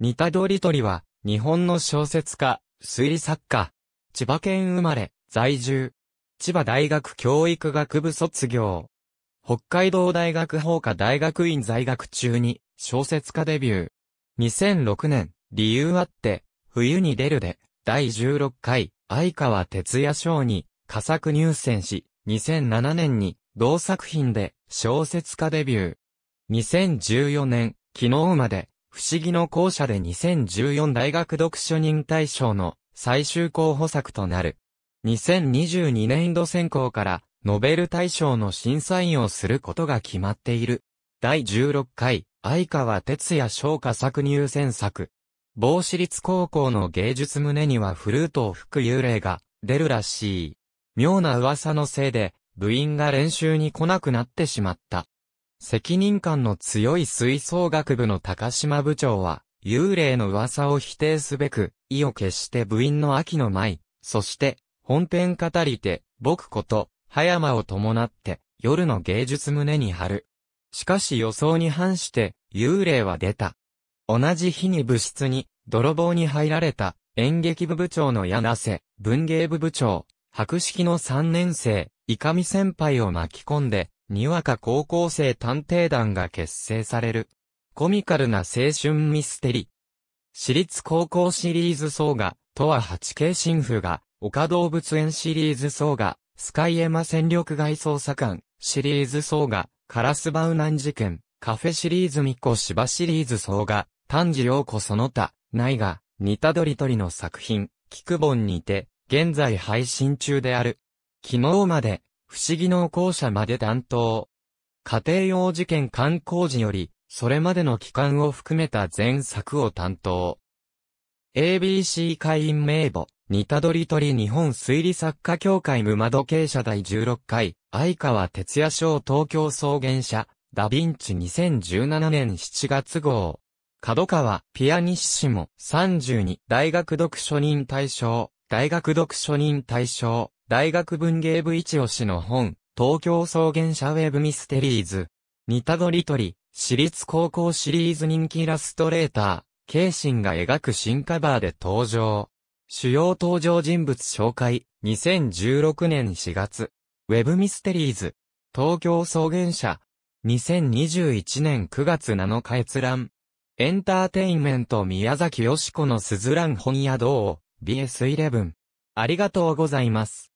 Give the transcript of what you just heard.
似たドリトリは、日本の小説家、推理作家。千葉県生まれ、在住。千葉大学教育学部卒業。北海道大学法科大学院在学中に、小説家デビュー。2006年、理由あって、冬に出るで、第16回、相川哲也賞に、佳作入選し、2007年に、同作品で、小説家デビュー。2014年、昨日まで、不思議の校舎で2014大学読書人大賞の最終候補作となる。2022年度選考からノベル大賞の審査員をすることが決まっている。第16回、相川哲也昇華作入選作。某私立高校の芸術胸にはフルートを吹く幽霊が出るらしい。妙な噂のせいで部員が練習に来なくなってしまった。責任感の強い吹奏楽部の高島部長は、幽霊の噂を否定すべく、意を決して部員の秋の舞、そして、本編語り手、僕こと、葉山を伴って、夜の芸術胸に張る。しかし予想に反して、幽霊は出た。同じ日に部室に、泥棒に入られた、演劇部部長の柳瀬、文芸部部長、白式の3年生、い上先輩を巻き込んで、にわか高校生探偵団が結成される。コミカルな青春ミステリ。ー。私立高校シリーズ総画、とは八景新風が、丘動物園シリーズ総画、スカイエマ戦力外捜査官、シリーズ総画、カラスバウナン事件、カフェシリーズミコ芝シリーズ総画、丹治陽子その他、ないが、似たどりとりの作品、キクボンにて、現在配信中である。昨日まで、不思議の校舎まで担当。家庭用事件観光時より、それまでの期間を含めた前作を担当。ABC 会員名簿、似たどりり日本推理作家協会無窓傾斜第16回、相川哲也賞東京草原社、ダヴィンチ2017年7月号。角川、ピアニッシモ、32、大学読書人対象、大学読書人対象、大学文芸部一押しの本、東京草原社ウェブミステリーズ。似たどりとり、私立高校シリーズ人気イラストレーター、ケイシンが描く新カバーで登場。主要登場人物紹介、2016年4月。ウェブミステリーズ。東京草原社。2021年9月7日閲覧。エンターテインメント宮崎よしこのすずらん本屋堂 BS11。ありがとうございます。